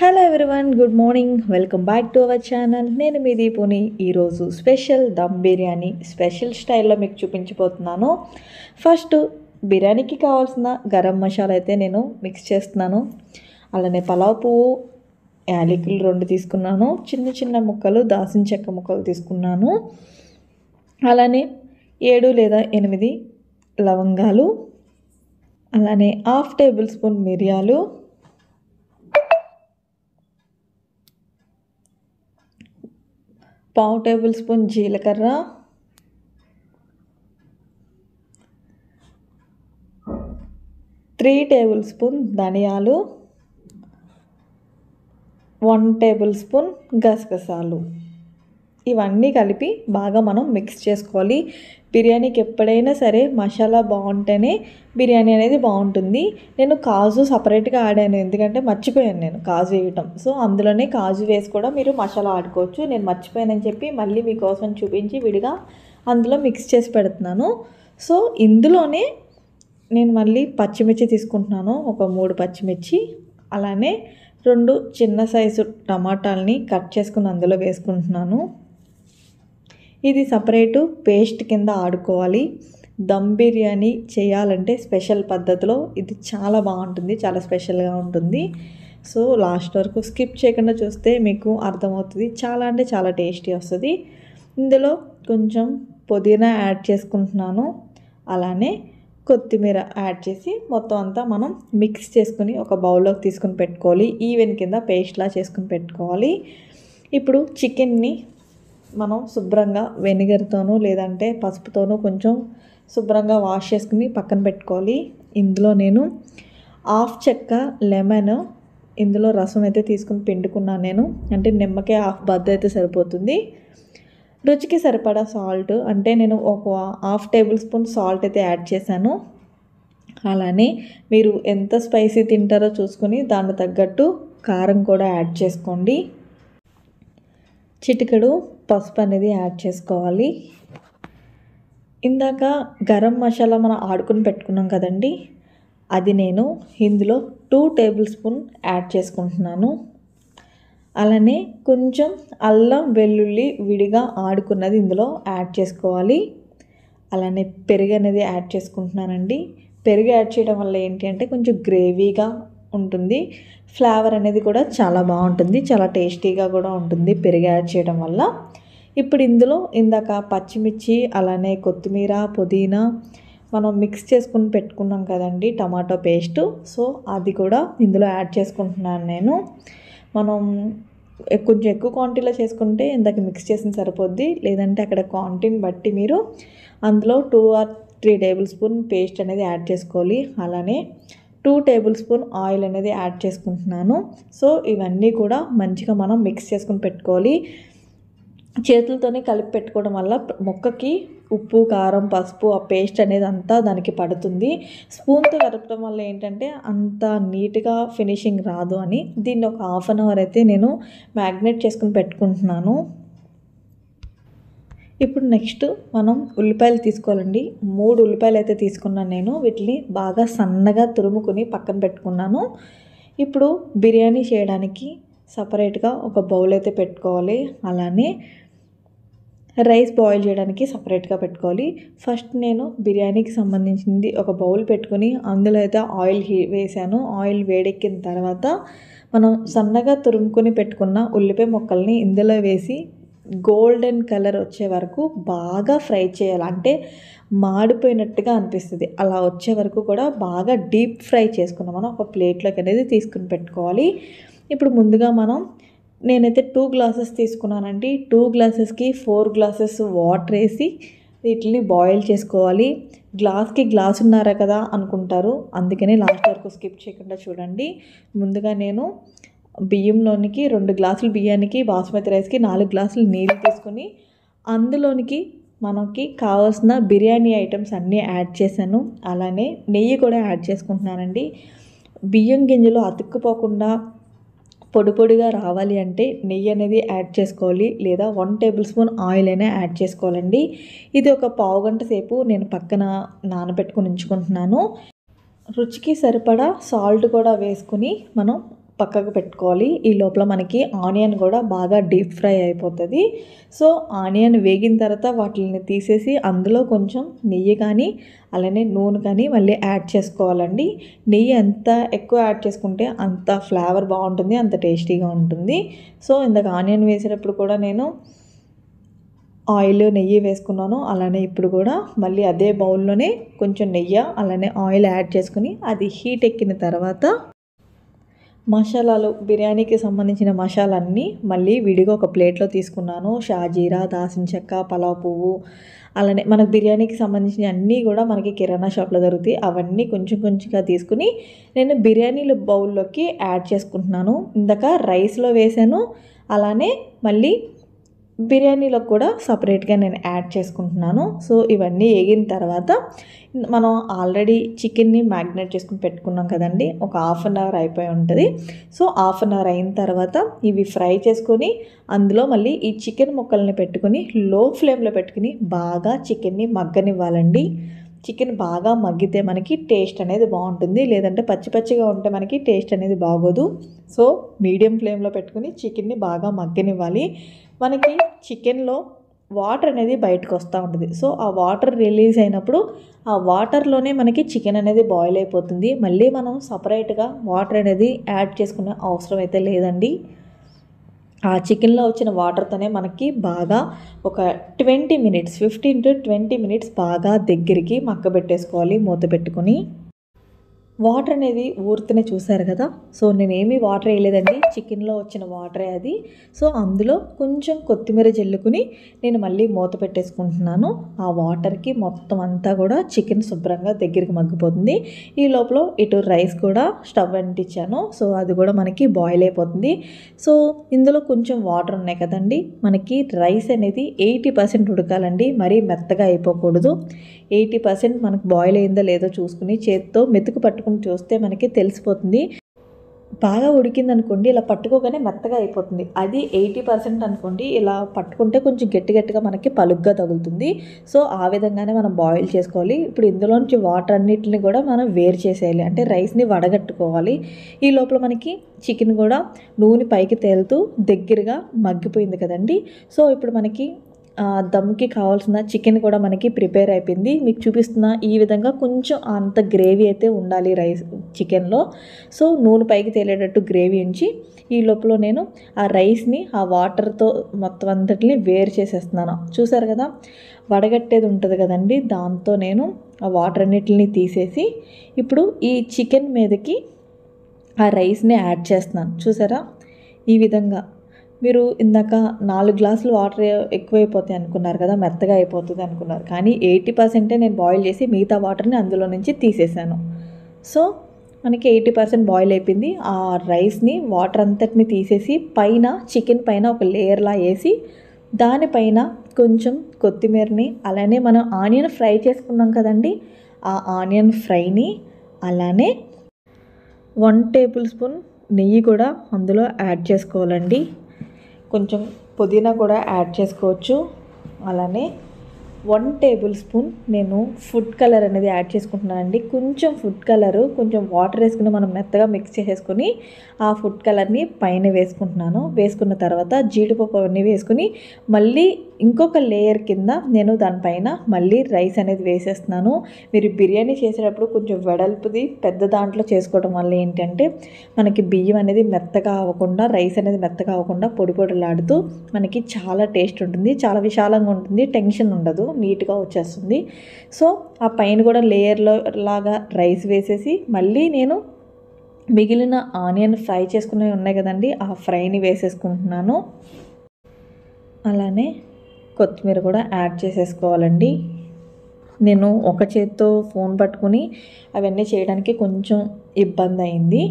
hello everyone good morning welcome back to our channel నేను మీ దీపుని ఈరోజు స్పెషల్ దమ్ బిర్యానీ స్పెషల్ స్టైల్లో మీకు చూపించబోతున్నాను ఫస్ట్ బిర్యానీకి కావాల్సిన గరం మసాలా అయితే నేను మిక్స్ చేస్తున్నాను అలానే పలావ్ పువ్వు యాలకులు రెండు తీసుకున్నాను చిన్న చిన్న ముక్కలు దాసిన చెక్క ముక్కలు తీసుకున్నాను అలానే ఏడు లేదా ఎనిమిది లవంగాలు అలానే హాఫ్ టేబుల్ స్పూన్ మిరియాలు పావు టేబుల్ స్పూన్ జీలకర్ర త్రీ టేబుల్ స్పూన్ ధనియాలు వన్ టేబుల్ స్పూన్ గసగసాలు ఇవన్నీ కలిపి బాగా మనం మిక్స్ చేసుకోవాలి బిర్యానీకి ఎప్పుడైనా సరే మసాలా బాగుంటేనే బిర్యానీ అనేది బాగుంటుంది నేను కాజు సపరేట్గా ఆడాను ఎందుకంటే మర్చిపోయాను నేను కాజు వేయటం సో అందులోనే కాజు వేసి కూడా మీరు మసాలా ఆడుకోవచ్చు నేను మర్చిపోయానని చెప్పి మళ్ళీ మీకోసం చూపించి విడిగా అందులో మిక్స్ చేసి పెడుతున్నాను సో ఇందులోనే నేను మళ్ళీ పచ్చిమిర్చి తీసుకుంటున్నాను ఒక మూడు పచ్చిమిర్చి అలానే రెండు చిన్న సైజు టమాటాలని కట్ చేసుకుని అందులో వేసుకుంటున్నాను ఇది సపరేటు పేస్ట్ కింద ఆడుకోవాలి దమ్ బిర్యానీ చేయాలంటే స్పెషల్ పద్ధతిలో ఇది చాలా బాగుంటుంది చాలా స్పెషల్గా ఉంటుంది సో లాస్ట్ వరకు స్కిప్ చేయకుండా చూస్తే మీకు అర్థమవుతుంది చాలా అంటే చాలా టేస్టీ వస్తుంది ఇందులో కొంచెం పుదీనా యాడ్ చేసుకుంటున్నాను అలానే కొత్తిమీర యాడ్ చేసి మొత్తం అంతా మనం మిక్స్ చేసుకుని ఒక బౌల్లోకి తీసుకుని పెట్టుకోవాలి ఈవెన్ కింద పేస్ట్లా చేసుకుని పెట్టుకోవాలి ఇప్పుడు చికెన్ని మనం శుభ్రంగా వెనిగర్తోనూ లేదంటే పసుపుతోనూ కొంచెం శుభ్రంగా వాష్ చేసుకుని పక్కన పెట్టుకోవాలి ఇందులో నేను హాఫ్ చెక్క లెమన్ ఇందులో రసం అయితే తీసుకుని పిండుకున్నాను నేను అంటే నిమ్మకాయ హాఫ్ బద్ద అయితే సరిపోతుంది రుచికి సరిపడా సాల్ట్ అంటే నేను ఒక హాఫ్ టేబుల్ స్పూన్ సాల్ట్ అయితే యాడ్ చేశాను అలానే మీరు ఎంత స్పైసీ తింటారో చూసుకొని దాన్ని తగ్గట్టు కారం కూడా యాడ్ చేసుకోండి చిటికెడు పసుపు అనేది యాడ్ చేసుకోవాలి ఇందాక గరం మసాలా మనం ఆడుకుని పెట్టుకున్నాం కదండి అది నేను ఇందులో టూ టేబుల్ స్పూన్ యాడ్ చేసుకుంటున్నాను అలానే కొంచెం అల్లం వెల్లుల్లి విడిగా ఆడుకున్నది ఇందులో యాడ్ చేసుకోవాలి అలానే పెరుగు అనేది యాడ్ చేసుకుంటున్నానండి పెరుగు యాడ్ చేయడం వల్ల ఏంటి అంటే కొంచెం గ్రేవీగా ఉంటుంది ఫ్లేవర్ అనేది కూడా చాలా బాగుంటుంది చాలా టేస్టీగా కూడా ఉంటుంది పెరుగు యాడ్ చేయడం వల్ల ఇప్పుడు ఇందులో ఇందాక పచ్చిమిర్చి అలానే కొత్తిమీర పుదీనా మనం మిక్స్ చేసుకుని పెట్టుకున్నాం కదండి టమాటో పేస్ట్ సో అది కూడా ఇందులో యాడ్ చేసుకుంటున్నాను నేను మనం కొంచెం ఎక్కువ క్వాంటిటీలో చేసుకుంటే ఇందాక మిక్స్ చేసిన సరిపోద్ది లేదంటే అక్కడ క్వాంటిటీని బట్టి మీరు అందులో two or three tablespoon paste అనేది యాడ్ చేసుకోవాలి అలానే టూ టేబుల్ స్పూన్ ఆయిల్ అనేది యాడ్ చేసుకుంటున్నాను సో ఇవన్నీ కూడా మంచిగా మనం మిక్స్ చేసుకుని పెట్టుకోవాలి చేతులతోనే కలిపి పెట్టుకోవడం వల్ల మొక్కకి ఉప్పు కారం పసుపు ఆ పేస్ట్ అనేది అంతా దానికి పడుతుంది స్పూన్తో కలపడం వల్ల ఏంటంటే అంత నీట్గా ఫినిషింగ్ రాదు అని దీన్ని ఒక హాఫ్ అన్ అవర్ అయితే నేను మ్యాగ్నెట్ చేసుకుని పెట్టుకుంటున్నాను ఇప్పుడు నెక్స్ట్ మనం ఉల్లిపాయలు తీసుకోవాలండి మూడు ఉల్లిపాయలు అయితే తీసుకున్నాను నేను వీటిని బాగా సన్నగా తురుముకుని పక్కన పెట్టుకున్నాను ఇప్పుడు బిర్యానీ చేయడానికి సపరేట్గా ఒక బౌల్ అయితే పెట్టుకోవాలి అలానే రైస్ బాయిల్ చేయడానికి సపరేట్గా పెట్టుకోవాలి ఫస్ట్ నేను బిర్యానీకి సంబంధించింది ఒక బౌల్ పెట్టుకుని అందులో అయితే ఆయిల్ వేసాను ఆయిల్ వేడెక్కిన తర్వాత మనం సన్నగా తురుముకొని పెట్టుకున్న ఉల్లిపాయ ముక్కల్ని ఇందులో వేసి గోల్డెన్ కలర్ వచ్చే వరకు బాగా ఫ్రై చేయాలి అంటే మాడిపోయినట్టుగా అనిపిస్తుంది అలా వచ్చే వరకు కూడా బాగా డీప్ ఫ్రై చేసుకున్నాం మనం ఒక ప్లేట్లోకి అనేది తీసుకుని పెట్టుకోవాలి ఇప్పుడు ముందుగా మనం నేనైతే టూ గ్లాసెస్ తీసుకున్నానండి టూ గ్లాసెస్కి ఫోర్ గ్లాసెస్ వాటర్ వేసి వీటిని బాయిల్ చేసుకోవాలి గ్లాస్కి గ్లాస్ ఉన్నారా కదా అనుకుంటారు అందుకనే లాస్ట్ వరకు స్కిప్ చేయకుండా చూడండి ముందుగా నేను బియ్యంలోనికి రెండు గ్లాసులు బియ్యానికి బాస్మతి రైస్కి నాలుగు గ్లాసులు నీళ్ళు తీసుకొని అందులోనికి మనకి కావాల్సిన బిర్యానీ ఐటమ్స్ అన్నీ యాడ్ చేశాను అలానే నెయ్యి కూడా యాడ్ చేసుకుంటున్నానండి బియ్యం గింజలు అతుక్కుపోకుండా పొడి పొడిగా రావాలి అంటే నెయ్యి అనేది యాడ్ చేసుకోవాలి లేదా వన్ టేబుల్ స్పూన్ ఆయిల్ అయినా యాడ్ చేసుకోవాలండి ఇది ఒక పావు గంట సేపు నేను పక్కన నానబెట్టుకుని ఉంచుకుంటున్నాను రుచికి సరిపడా సాల్ట్ కూడా వేసుకుని మనం పక్కకు పెట్టుకోవాలి ఈ లోపల మనకి ఆనియన్ కూడా బాగా డీప్ ఫ్రై అయిపోతుంది సో ఆనియన్ వేగిన తర్వాత వాటిని తీసేసి అందులో కొంచెం నెయ్యి కానీ అలానే నూనె కానీ మళ్ళీ యాడ్ చేసుకోవాలండి నెయ్యి ఎంత ఎక్కువ యాడ్ చేసుకుంటే అంత ఫ్లేవర్ బాగుంటుంది అంత టేస్టీగా ఉంటుంది సో ఇందాక ఆనియన్ వేసేటప్పుడు కూడా నేను ఆయిల్ నెయ్యి వేసుకున్నాను అలానే ఇప్పుడు కూడా మళ్ళీ అదే బౌల్లోనే కొంచెం నెయ్యి అలానే ఆయిల్ యాడ్ చేసుకుని అది హీట్ ఎక్కిన తర్వాత మసాలాలు బిర్యానీకి సంబంధించిన మసాలన్నీ మళ్ళీ విడిగా ఒక ప్లేట్లో తీసుకున్నాను షాజీరా దాసిన చెక్క పలావ్ పువ్వు అలానే మనకు బిర్యానీకి సంబంధించిన అన్నీ కూడా మనకి కిరాణా షాప్లో దొరుకుతాయి అవన్నీ కొంచెం కొంచెంగా తీసుకుని నేను బిర్యానీల బౌల్లోకి యాడ్ చేసుకుంటున్నాను ఇందాక రైస్లో వేసాను అలానే మళ్ళీ బిర్యానీలో కూడా సపరేట్గా నేను యాడ్ చేసుకుంటున్నాను సో ఇవన్నీ వేగిన తర్వాత మనం ఆల్రెడీ చికెన్ని మ్యాగ్నేట్ చేసుకుని పెట్టుకున్నాం కదండి ఒక హాఫ్ అన్ అవర్ అయిపోయి ఉంటుంది సో హాఫ్ అన్ అవర్ అయిన తర్వాత ఇవి ఫ్రై చేసుకొని అందులో మళ్ళీ ఈ చికెన్ ముక్కల్ని పెట్టుకొని లో ఫ్లేమ్లో పెట్టుకుని బాగా చికెన్ని మగ్గనివ్వాలండి చికెన్ బాగా మగ్గితే మనకి టేస్ట్ అనేది బాగుంటుంది లేదంటే పచ్చి పచ్చిగా ఉంటే మనకి టేస్ట్ అనేది బాగోదు సో మీడియం ఫ్లేమ్లో పెట్టుకుని చికెన్ని బాగా మగ్గనివ్వాలి మనకి చికెన్లో వాటర్ అనేది బయటకు వస్తూ ఉంటుంది సో ఆ వాటర్ రిలీజ్ అయినప్పుడు ఆ వాటర్లోనే మనకి చికెన్ అనేది బాయిల్ అయిపోతుంది మళ్ళీ మనం సపరేట్గా వాటర్ అనేది యాడ్ చేసుకునే అవసరం అయితే లేదండి ఆ చికెన్లో వచ్చిన వాటర్తోనే మనకి బాగా ఒక twenty minutes fifteen to twenty minutes బాగా దగ్గరికి మక్క పెట్టేసుకోవాలి మూత పెట్టుకుని వాటర్ అనేది ఊరితేనే చూసారు కదా సో నేనేమీ వాటర్ వేయలేదండి చికెన్లో వచ్చిన వాటరే అది సో అందులో కొంచెం కొత్తిమీర జల్లుకుని నేను మళ్ళీ మూత పెట్టేసుకుంటున్నాను ఆ వాటర్కి మొత్తం అంతా కూడా చికెన్ శుభ్రంగా దగ్గరికి మగ్గిపోతుంది ఈ లోపల ఇటు రైస్ కూడా స్టవ్ అంటించాను సో అది కూడా మనకి బాయిల్ అయిపోతుంది సో ఇందులో కొంచెం వాటర్ ఉన్నాయి కదండి మనకి రైస్ అనేది ఎయిటీ పర్సెంట్ ఉడకాలండి మరీ మెత్తగా అయిపోకూడదు ఎయిటీ పర్సెంట్ మనకు బాయిల్ అయిందో లేదో చూసుకుని చేతితో మెతుకు పట్టుకుని చూస్తే మనకి తెలిసిపోతుంది బాగా ఉడికింది అనుకోండి ఇలా పట్టుకోగానే మెత్తగా అయిపోతుంది అది ఎయిటీ పర్సెంట్ అనుకోండి ఇలా పట్టుకుంటే కొంచెం గట్టి గట్టిగా మనకి పలుగ్గా తగులుతుంది సో ఆ విధంగానే మనం బాయిల్ చేసుకోవాలి ఇప్పుడు ఇందులోంచి వాటర్ అన్నిటిని కూడా మనం వేరు చేసేయాలి అంటే రైస్ని వడగట్టుకోవాలి ఈ లోపల మనకి చికెన్ కూడా నూనె పైకి తేలుతూ దగ్గరగా మగ్గిపోయింది కదండి సో ఇప్పుడు మనకి దమ్కి కావాల్సిన చికెన్ కూడా మనకి ప్రిపేర్ అయిపోయింది మీకు చూపిస్తున్న ఈ విధంగా కొంచెం అంత గ్రేవీ అయితే ఉండాలి రైస్ చికెన్లో సో నూనె పైకి తేలేటట్టు గ్రేవీ ఉంచి ఈ లోపల నేను ఆ రైస్ని ఆ వాటర్తో మొత్తం అంతటిని వేరు చేసేస్తున్నాను చూసారు కదా వడగట్టేది ఉంటుంది కదండి దాంతో నేను ఆ వాటర్ అన్నిటిని తీసేసి ఇప్పుడు ఈ చికెన్ మీదకి ఆ రైస్ని యాడ్ చేస్తున్నాను చూసారా ఈ విధంగా మీరు ఇందాక నాలుగు గ్లాసులు వాటర్ ఎక్కువైపోతాయి అనుకున్నారు కదా మెత్తగా అయిపోతుంది అనుకున్నారు కానీ ఎయిటీ పర్సెంటే నేను బాయిల్ చేసి మిగతా వాటర్ని అందులో నుంచి తీసేసాను సో మనకి ఎయిటీ పర్సెంట్ బాయిల్ అయిపోయింది ఆ రైస్ని వాటర్ అంతటిని తీసేసి పైన చికెన్ పైన ఒక లేయర్లా వేసి దానిపైన కొంచెం కొత్తిమీరని అలానే మనం ఆనియన్ ఫ్రై చేసుకున్నాం కదండి ఆ ఆనియన్ ఫ్రైని అలానే వన్ టేబుల్ స్పూన్ నెయ్యి కూడా అందులో యాడ్ చేసుకోవాలండి కొంచెం పుదీనా కూడా యాడ్ చేసుకోవచ్చు అలానే వన్ టేబుల్ స్పూన్ నేను ఫుడ్ కలర్ అనేది యాడ్ చేసుకుంటున్నానండి కొంచెం ఫుడ్ కలరు కొంచెం వాటర్ వేసుకుని మనం మెత్తగా మిక్స్ చేసేసుకొని ఆ ఫుడ్ కలర్ని పైన వేసుకుంటున్నాను వేసుకున్న తర్వాత జీడిపప్పు అవన్నీ వేసుకుని మళ్ళీ ఇంకొక లేయర్ కింద నేను దానిపైన మళ్ళీ రైస్ అనేది వేసేస్తున్నాను మీరు బిర్యానీ చేసేటప్పుడు కొంచెం వెడల్పుది పెద్ద దాంట్లో చేసుకోవడం వల్ల ఏంటంటే మనకి బియ్యం అనేది మెత్తగా అవ్వకుండా రైస్ అనేది మెత్తగా అవ్వకుండా పొడి పొడిలాడుతూ మనకి చాలా టేస్ట్ ఉంటుంది చాలా విశాలంగా ఉంటుంది టెన్షన్ ఉండదు నీట్గా వచ్చేస్తుంది సో ఆ పైన కూడా లేయర్లో లాగా రైస్ వేసేసి మళ్ళీ నేను మిగిలిన ఆనియన్ ఫ్రై చేసుకునేవి ఉన్నాయి కదండి ఆ ఫ్రైని వేసేసుకుంటున్నాను అలానే కొత్తిమీర కూడా యాడ్ చేసేసుకోవాలండి నేను ఒక చేత్తో ఫోన్ పట్టుకుని అవన్నీ చేయడానికి కొంచెం ఇబ్బంది అయింది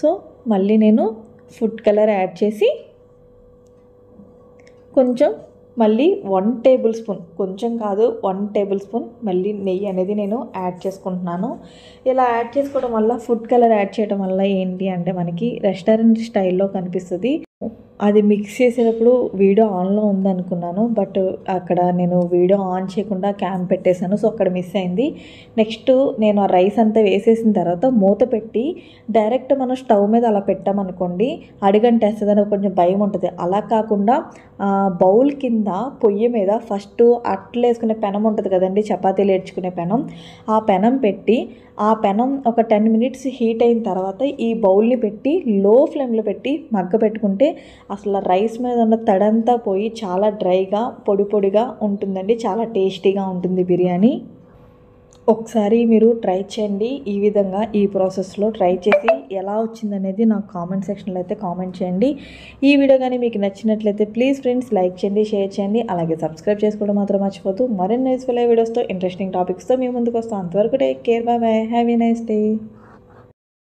సో మళ్ళీ నేను ఫుడ్ కలర్ యాడ్ చేసి కొంచెం మళ్ళీ వన్ టేబుల్ స్పూన్ కొంచెం కాదు వన్ టేబుల్ స్పూన్ మళ్ళీ నెయ్యి అనేది నేను యాడ్ చేసుకుంటున్నాను ఇలా యాడ్ చేసుకోవడం వల్ల ఫుడ్ కలర్ యాడ్ చేయడం వల్ల ఏంటి అంటే మనకి రెస్టారెంట్ స్టైల్లో కనిపిస్తుంది అది మిక్స్ చేసేటప్పుడు వీడియో ఆన్లో ఉందనుకున్నాను బట్ అక్కడ నేను వీడియో ఆన్ చేయకుండా క్యామ్ పెట్టేశాను సో అక్కడ మిస్ అయింది నెక్స్ట్ నేను ఆ రైస్ అంతా వేసేసిన తర్వాత మూత పెట్టి డైరెక్ట్ మనం స్టవ్ మీద అలా పెట్టామనుకోండి వేస్తుందని కొంచెం భయం ఉంటుంది అలా కాకుండా బౌల్ కింద పొయ్యి మీద ఫస్ట్ అట్లా వేసుకునే పెనం ఉంటుంది కదండి చపాతీలు ఏడ్చుకునే పెనం ఆ పెనం పెట్టి ఆ పెనం ఒక టెన్ మినిట్స్ హీట్ అయిన తర్వాత ఈ బౌల్ని పెట్టి లో ఫ్లేమ్లో పెట్టి మగ్గ పెట్టుకుంటే అసలు రైస్ మీద ఉన్న తడంతా పోయి చాలా డ్రైగా పొడి పొడిగా ఉంటుందండి చాలా టేస్టీగా ఉంటుంది బిర్యానీ ఒకసారి మీరు ట్రై చేయండి ఈ విధంగా ఈ ప్రాసెస్లో ట్రై చేసి ఎలా వచ్చిందనేది నాకు కామెంట్ సెక్షన్లో అయితే కామెంట్ చేయండి ఈ వీడియో కానీ మీకు నచ్చినట్లయితే ప్లీజ్ ఫ్రెండ్స్ లైక్ చేయండి షేర్ చేయండి అలాగే సబ్స్క్రైబ్ చేసుకోవడం మాత్రం మర్చిపోతూ మరిన్ని యూస్ఫుల్ వీడియోస్తో ఇంట్రెస్టింగ్ టాపిక్స్తో మీ ముందుకు వస్తాం అంతవరకు take care bye bye have a nice day